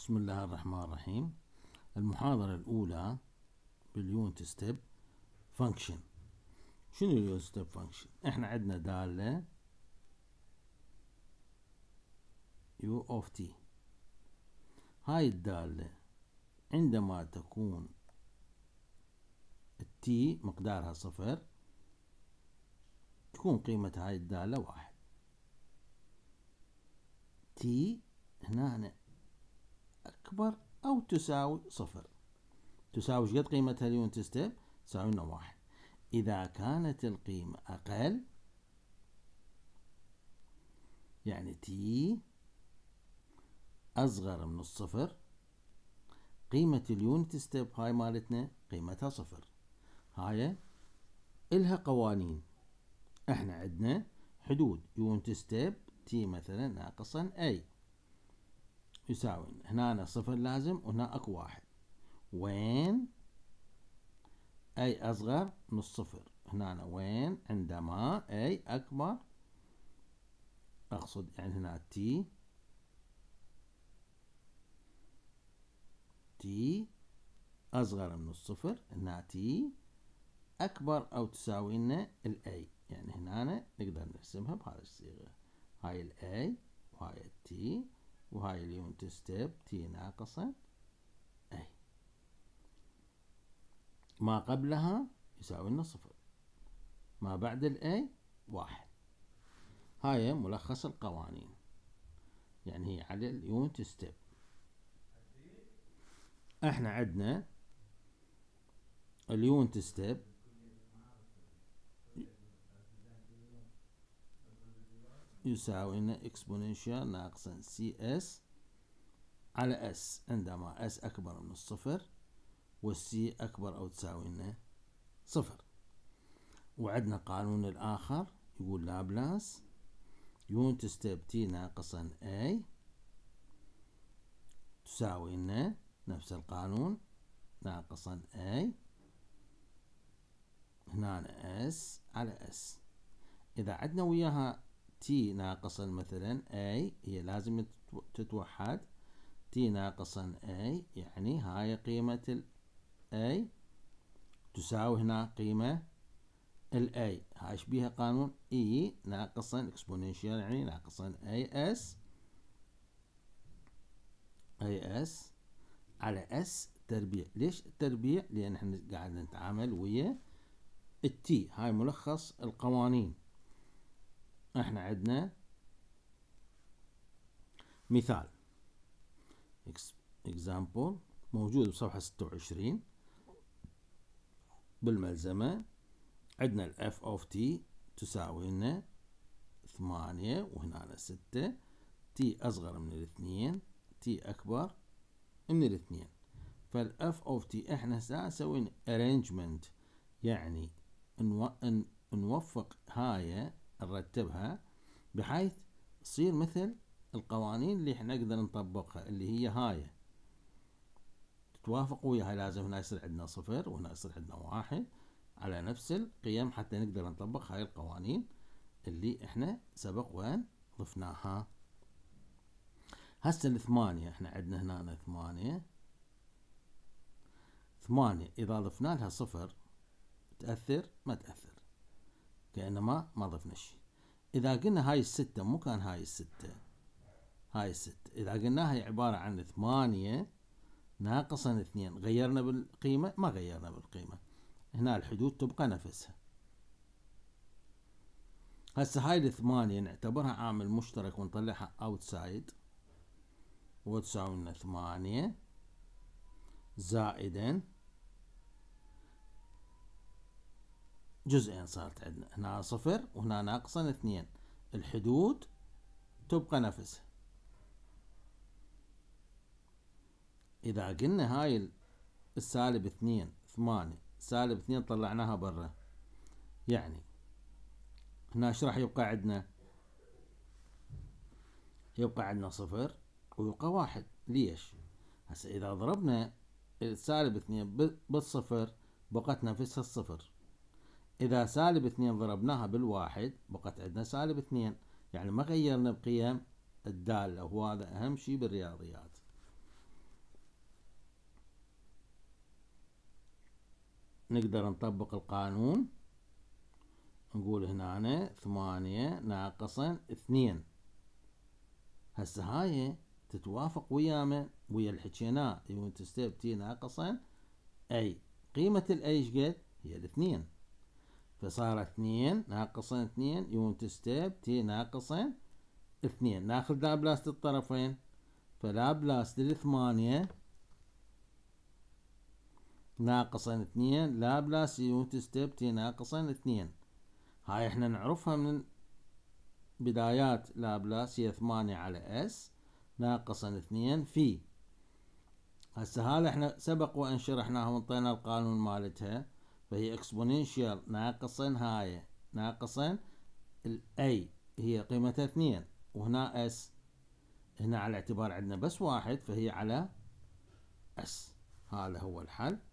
بسم الله الرحمن الرحيم المحاضرة الأولى باليونت ستيب فانكشن شنو اليونت ستيب فانكشن احنا عندنا دالة يو اوف تي هاي الدالة عندما تكون التي مقدارها صفر تكون قيمة هاي الدالة واحد تي هنا أكبر أو تساوي صفر تساوي شقد قيمتها اليونت ستيب تساوي لنا واحد إذا كانت القيمة أقل يعني تي أصغر من الصفر قيمة اليونت ستيب هاي مالتنا قيمتها صفر هاي إلها قوانين احنا عندنا حدود يونت ستيب تي مثلا ناقصا اي تساوي هنا أنا صفر لازم وهنا اكو واحد وين اي اصغر من الصفر هنا أنا وين عندما اي اكبر اقصد يعني هنا تي تي اصغر من الصفر هنا تي اكبر او تساوي لنا الاي يعني هنا نقدر نرسمها بهذه الصيغه هاي الاي وهاي التي وهاي اليونت ستيب تي ناقصة أي ما قبلها يساوي لنا صفر ما بعد الأي واحد هاي ملخص القوانين يعني هي على اليونت ستيب احنا عندنا اليونت ستيب يساوينا لنا إكسبوننشال ناقصا سي اس على اس عندما اس أكبر من الصفر والسي أكبر أو تساوينا صفر وعدنا قانون الآخر يقول لابلاس يونت ستيب تي ناقصا اي تساوينا نفس القانون ناقصا اي هنا اس على اس إذا عدنا وياها t ناقصا مثلا a هي لازم تتوحد t ناقصا a يعني هاي قيمة ال a تساوي هنا قيمة ال a هاي شبيها قانون e ناقصا اكسبوننشال يعني ناقصا a s اي اس على اس تربيع ليش التربيع لان احنا قاعد نتعامل ويا التي هاي ملخص القوانين احنا عندنا مثال اكزامبل موجود بصفحة 26 بالملزمة عندنا ال f of t تساوي لنا 8 وهنا 6 t أصغر من الاثنين t أكبر من الاثنين فال f of t احنا هسه نسوي arrangement يعني نوفق هاي نرتبها بحيث تصير مثل القوانين اللي احنا نقدر نطبقها اللي هي هاي تتوافق وياها لازم هنا يصير عندنا صفر وهنا يصير عندنا واحد على نفس القيم حتى نقدر نطبق هاي القوانين اللي احنا سبق وين ضفناها هسه الثمانية احنا عندنا هنا ثمانية ثمانية اذا ضفنا لها صفر تأثر ما تأثر كأنما ما ضفنا شيء إذا قلنا هاي الستة مو كان هاي الستة هاي الستة إذا قلنا هي عبارة عن ثمانية ناقصا اثنين غيرنا بالقيمة ما غيرنا بالقيمة هنا الحدود تبقى نفسها هسه هاي الثمانية نعتبرها عامل مشترك ونطلعها اوتسايد وتساوي لنا ثمانية زائدا جزئين صارت عندنا هنا صفر وهنا ناقصا اثنين الحدود تبقى نفسها إذا قلنا هاي السالب اثنين ثمانية سالب اثنين طلعناها برا يعني هنا ايش راح يبقى عندنا يبقى عندنا صفر ويبقى واحد ليش هسه إذا ضربنا السالب اثنين بالصفر بقت نفسها الصفر إذا سالب اثنين ضربناها بالواحد بقت عندنا سالب اثنين يعني ما غيرنا بقيم الدالة وهذا أهم شيء بالرياضيات نقدر نطبق القانون نقول هنا ثمانية ناقصا اثنين هسه هاي تتوافق ويا من ويا اللي حكيناه يونت ستيب تي ناقصا اي قيمة الاي شقد هي الاثنين فصار اثنين ناقصين اثنين يونت ستيب تي ناقصين اثنين ناخذ لابلاس للطرفين فلابلاس للثمانية ناقصين اثنين لابلاس يونت ستيب تي ناقصين اثنين هاي احنا نعرفها من بدايات لابلاس هي ثمانية على اس ناقصا اثنين في هسه هذا احنا سبق وان شرحناها وانطينا القانون مالتها فهي اكسبوننشال ناقصا هاي ناقصا الاي هي قيمتها اثنين وهنا اس هنا على اعتبار عندنا بس واحد فهي على اس هذا هو الحل